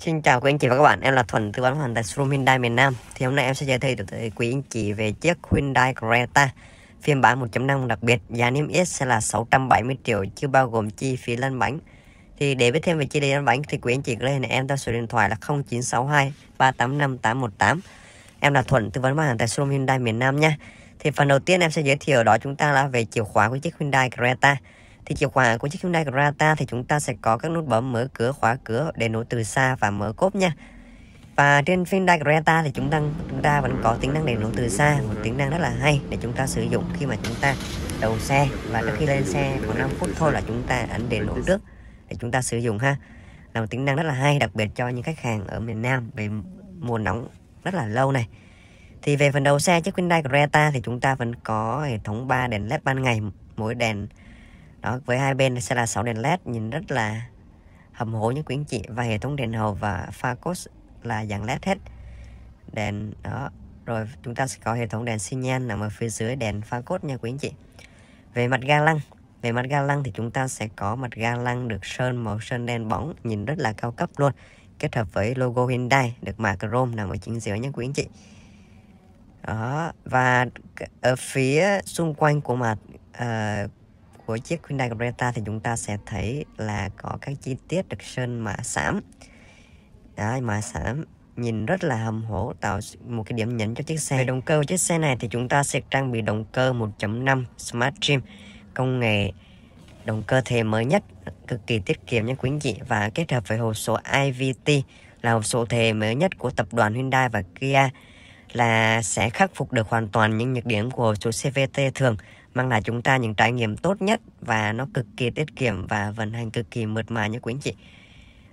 Xin chào quý anh chị và các bạn, em là Thuần tư vấn hoàn tại showroom Hyundai miền Nam. Thì hôm nay em sẽ giới thiệu tới quý anh chị về chiếc Hyundai Creta phiên bản 1.5 đặc biệt, giá niêm yết sẽ là 670 triệu chưa bao gồm chi phí lăn bánh. Thì để biết thêm về chi phí lăn bánh thì quý anh chị có thể hệ em theo số điện thoại là 0962 385 818. Em là Thuần tư vấn hoàn tại showroom Hyundai miền Nam nha. Thì phần đầu tiên em sẽ giới thiệu đó chúng ta là về chìa khóa của chiếc Hyundai Creta. Thì chìa khóa của chiếc Hyundai creta thì chúng ta sẽ có các nút bấm mở cửa, khóa cửa để nối từ xa và mở cốp nha. Và trên Hyundai creta thì chúng ta chúng ta vẫn có tính năng đèn nổ từ xa, một tính năng rất là hay để chúng ta sử dụng khi mà chúng ta đầu xe và trước khi lên xe khoảng 5 phút thôi là chúng ta ấn đèn nổ trước để chúng ta sử dụng ha. Là một tính năng rất là hay đặc biệt cho những khách hàng ở miền Nam về mùa nóng rất là lâu này. Thì về phần đầu xe chiếc Hyundai creta thì chúng ta vẫn có hệ thống 3 đèn led ban ngày, mỗi đèn đó với hai bên sẽ là 6 đèn led nhìn rất là hầm hố quý anh chị và hệ thống đèn hầu và pha cos là dạng led hết đèn đó rồi chúng ta sẽ có hệ thống đèn xi nhan nằm ở phía dưới đèn pha cốt nha quý anh chị về mặt ga lăng về mặt ga lăng thì chúng ta sẽ có mặt ga lăng được sơn màu sơn đen bóng nhìn rất là cao cấp luôn kết hợp với logo Hyundai được mạ chrome nằm ở chính giữa nha quý anh chị đó và ở phía xung quanh của mặt uh, của chiếc Hyundai Creta thì chúng ta sẽ thấy là có các chi tiết được sơn mạ xám Đấy, mạ xám nhìn rất là hầm hổ tạo một cái điểm nhấn cho chiếc xe. Về động cơ của chiếc xe này thì chúng ta sẽ trang bị động cơ 1.5 Smart Trim, công nghệ động cơ thế mới nhất, cực kỳ tiết kiệm nha quý anh chị và kết hợp với hộp số IVT là hộp số thế mới nhất của tập đoàn Hyundai và Kia là sẽ khắc phục được hoàn toàn những nhược điểm của chuột CVT thường mang lại chúng ta những trải nghiệm tốt nhất và nó cực kỳ tiết kiệm và vận hành cực kỳ mượt mà nhé quý anh chị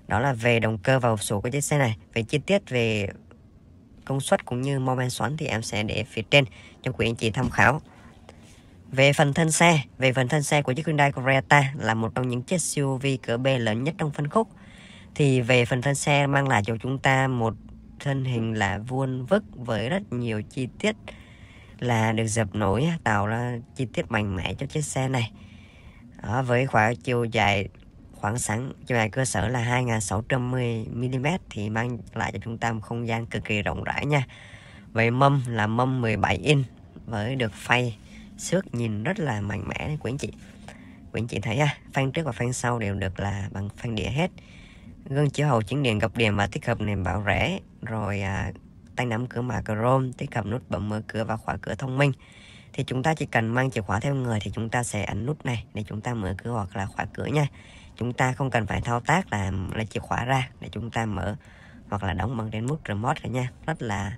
đó là về động cơ và hộp số của chiếc xe này về chi tiết về công suất cũng như mô men xoắn thì em sẽ để phía trên cho quý anh chị tham khảo về phần thân xe, về phần thân xe của chiếc Hyundai Creta là một trong những chiếc SUV cỡ B lớn nhất trong phân khúc. Thì về phần thân xe mang lại cho chúng ta một thân hình là vuông vức với rất nhiều chi tiết là được dập nổi tạo ra chi tiết mạnh mẽ cho chiếc xe này đó, với khoảng chiều dài khoảng sẵn chiều dài cơ sở là 2610 mm thì mang lại cho chúng ta một không gian cực kỳ rộng rãi nha vậy mâm là mâm 17 in với được phay xước nhìn rất là mạnh mẽ đấy quý anh chị quý anh chị thấy ha phanh trước và phanh sau đều được là bằng phanh đĩa hết gương chiếu hậu chỉnh điện gập điện và tích hợp nền bảo rẽ rồi à, tay nắm cửa mạ Chrome tích hợp nút bấm mở cửa và khóa cửa thông minh thì chúng ta chỉ cần mang chìa khóa theo người thì chúng ta sẽ ấn nút này để chúng ta mở cửa hoặc là khóa cửa nha chúng ta không cần phải thao tác là lấy chìa khóa ra để chúng ta mở hoặc là đóng bằng đến mút remote rồi nha rất là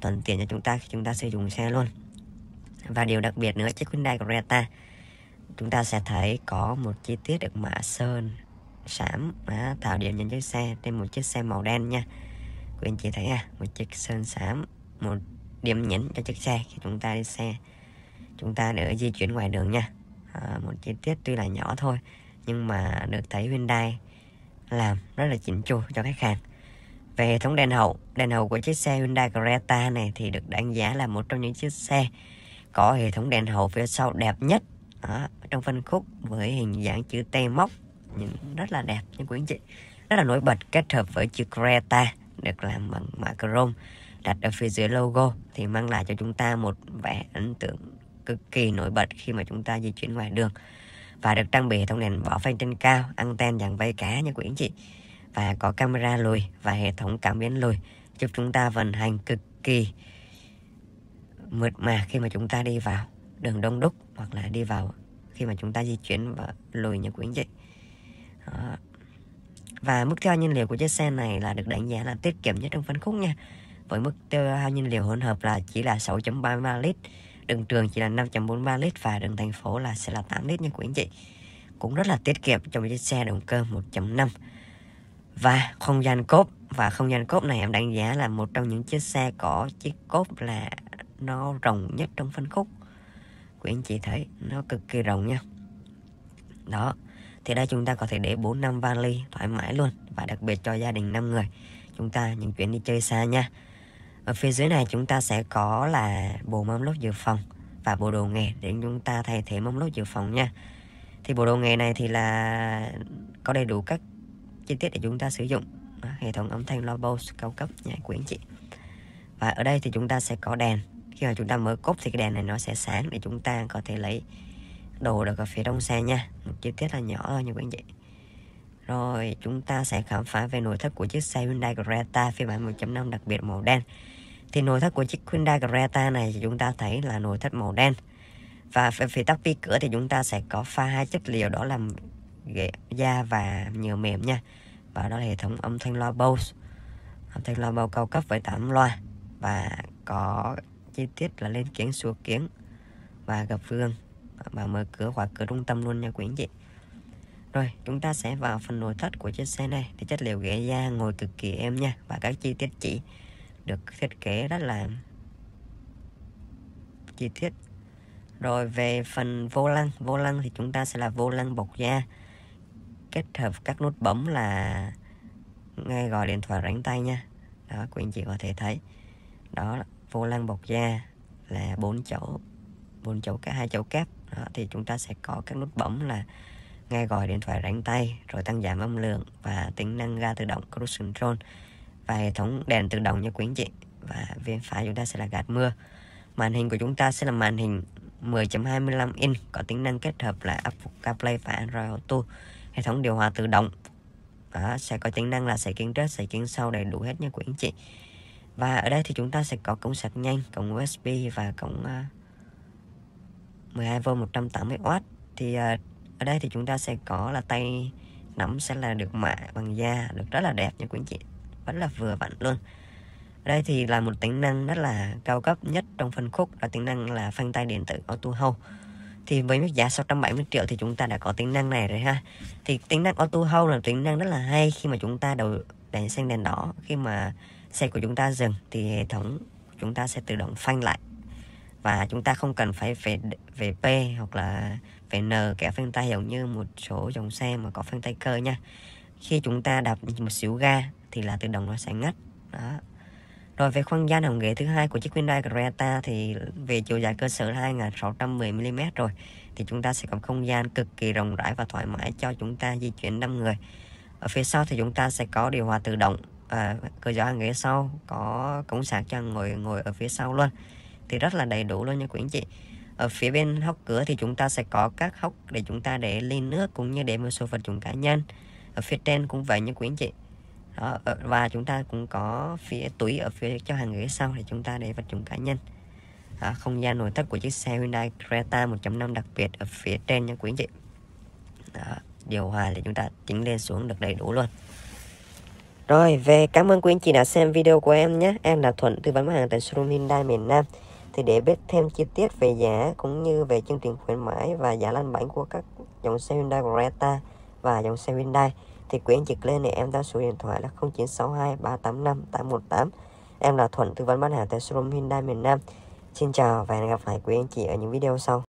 thuận tiện cho chúng ta khi chúng ta sử dụng xe luôn và điều đặc biệt nữa chiếc Hyundai Creta chúng ta sẽ thấy có một chi tiết được mã sơn sảm à, tạo điểm nhấn chiếc xe trên một chiếc xe màu đen nha quý anh chị thấy à một chiếc sơn sảm một điểm nhấn cho chiếc xe khi chúng ta đi xe chúng ta để di chuyển ngoài đường nha à, một chi tiết tuy là nhỏ thôi nhưng mà được thấy Hyundai làm rất là chỉnh chu cho khách hàng về hệ thống đèn hậu đèn hậu của chiếc xe Hyundai Creta này thì được đánh giá là một trong những chiếc xe có hệ thống đèn hậu phía sau đẹp nhất đó, trong phân khúc với hình dạng chữ T móc nhưng rất là đẹp nha quý anh chị rất là nổi bật kết hợp với chữ Creta được làm bằng mạ macaron đặt ở phía dưới logo thì mang lại cho chúng ta một vẻ ấn tượng cực kỳ nổi bật khi mà chúng ta di chuyển ngoài đường và được trang bị hệ thống đèn bỏ phanh trên cao anten dạng vây cá nha quý anh chị và có camera lùi và hệ thống cảm biến lùi giúp chúng ta vận hành cực kỳ mượt mà khi mà chúng ta đi vào đường đông đúc hoặc là đi vào khi mà chúng ta di chuyển và lùi nha quý anh chị và mức tiêu hao nhiên liệu của chiếc xe này là được đánh giá là tiết kiệm nhất trong phân khúc nha. Với mức tiêu hao nhiên liệu hỗn hợp là chỉ là 6.33 lít, đường trường chỉ là 5.43 lít và đường thành phố là sẽ là 8 lít nha quý anh chị. Cũng rất là tiết kiệm trong chiếc xe động cơ 1.5. Và không gian cốp và không gian cốp này em đánh giá là một trong những chiếc xe có chiếc cốp là nó rộng nhất trong phân khúc quý anh chị thấy nó cực kỳ rộng nha đó thì đây chúng ta có thể để 4 năm vali thoải mái luôn và đặc biệt cho gia đình 5 người. Chúng ta những chuyến đi chơi xa nha. Ở phía dưới này chúng ta sẽ có là bộ mâm lót dự phòng và bộ đồ nghề để chúng ta thay thế mâm lót dự phòng nha. Thì bộ đồ nghề này thì là có đầy đủ các chi tiết để chúng ta sử dụng hệ thống âm thanh loa Bose cao cấp nha quý anh chị và ở đây thì chúng ta sẽ có đèn khi mà chúng ta mở cốp thì cái đèn này nó sẽ sáng để chúng ta có thể lấy đồ được ở phía đông xe nha một chi tiết là nhỏ thôi nha quý anh chị rồi chúng ta sẽ khám phá về nội thất của chiếc xe Hyundai Creta phiên bản 1.5 đặc biệt màu đen thì nội thất của chiếc Hyundai Creta này thì chúng ta thấy là nội thất màu đen và về phía tắp vi cửa thì chúng ta sẽ có pha hai chất liệu đó là ghế da và nhựa mềm nha và đó là hệ thống âm thanh loa Bose âm thanh loa Bose cao cấp với 8 loa và có chi tiết là lên kiến xuống kiến và gập phương và mở cửa khóa cửa trung tâm luôn nha quý anh chị rồi chúng ta sẽ vào phần nội thất của chiếc xe này thì chất liệu ghế da ngồi cực kỳ êm nha và các chi tiết chỉ được thiết kế rất là chi tiết rồi về phần vô lăng vô lăng thì chúng ta sẽ là vô lăng bọc da kết hợp các nút bấm là ngay gọi điện thoại rảnh tay nha đó quý anh chị có thể thấy đó vô lăng bọc da là bốn chỗ bốn chậu cái hai chậu kép đó, thì chúng ta sẽ có các nút bấm là nghe gọi điện thoại rảnh tay rồi tăng giảm âm lượng và tính năng ga tự động cruise control và hệ thống đèn tự động nha quý anh chị và bên phải chúng ta sẽ là gạt mưa màn hình của chúng ta sẽ là màn hình 10.25 inch có tính năng kết hợp là Apple CarPlay và Android Auto hệ thống điều hòa tự động đó, sẽ có tính năng là sẽ kiến trước sẽ kiến sau đầy đủ hết nha quý anh chị và ở đây thì chúng ta sẽ có cổng sạc nhanh cổng USB và cổng uh, 12V 180W thì à, ở đây thì chúng ta sẽ có là tay nắm sẽ là được mạ bằng da được rất là đẹp nha quý anh chị rất là vừa vặn luôn ở đây thì là một tính năng rất là cao cấp nhất trong phân khúc là tính năng là phanh tay điện tử auto hold thì với mức giá 670 triệu thì chúng ta đã có tính năng này rồi ha thì tính năng auto hold là tính năng rất là hay khi mà chúng ta đầu đèn xanh đèn đỏ khi mà xe của chúng ta dừng thì hệ thống chúng ta sẽ tự động phanh lại và chúng ta không cần phải về về p hoặc là về n kẻ phanh tay giống như một số dòng xe mà có phanh tay cơ nha khi chúng ta đạp một xíu ga thì là tự động nó sẽ ngắt đó rồi về khoang gian hồng ghế thứ hai của chiếc Hyundai Creta thì về chiều dài cơ sở là 2610 mm rồi thì chúng ta sẽ có không gian cực kỳ rộng rãi và thoải mái cho chúng ta di chuyển 5 người. Ở phía sau thì chúng ta sẽ có điều hòa tự động, à, cửa gió hàng ghế sau có cống sạc cho ngồi ngồi ở phía sau luôn thì rất là đầy đủ luôn nha quý anh chị ở phía bên hốc cửa thì chúng ta sẽ có các hốc để chúng ta để lên nước cũng như để một số vật dụng cá nhân ở phía trên cũng vậy nha quý anh chị đó, và chúng ta cũng có phía túi ở phía cho hàng ghế sau để chúng ta để vật dụng cá nhân đó, không gian nội thất của chiếc xe Hyundai Creta 1.5 đặc biệt ở phía trên nha quý anh chị đó, điều hòa để chúng ta chỉnh lên xuống được đầy đủ luôn rồi về cảm ơn quý anh chị đã xem video của em nhé em là Thuận tư vấn hàng tại showroom Hyundai miền Nam thì để biết thêm chi tiết về giá cũng như về chương trình khuyến mãi và giá lăn bánh của các dòng xe Hyundai Creta và dòng xe Hyundai thì quý anh chị lên này em đã số điện thoại là 0962 385 818. Em là Thuận tư vấn bán hàng tại showroom Hyundai miền Nam. Xin chào và hẹn gặp lại quý anh chị ở những video sau.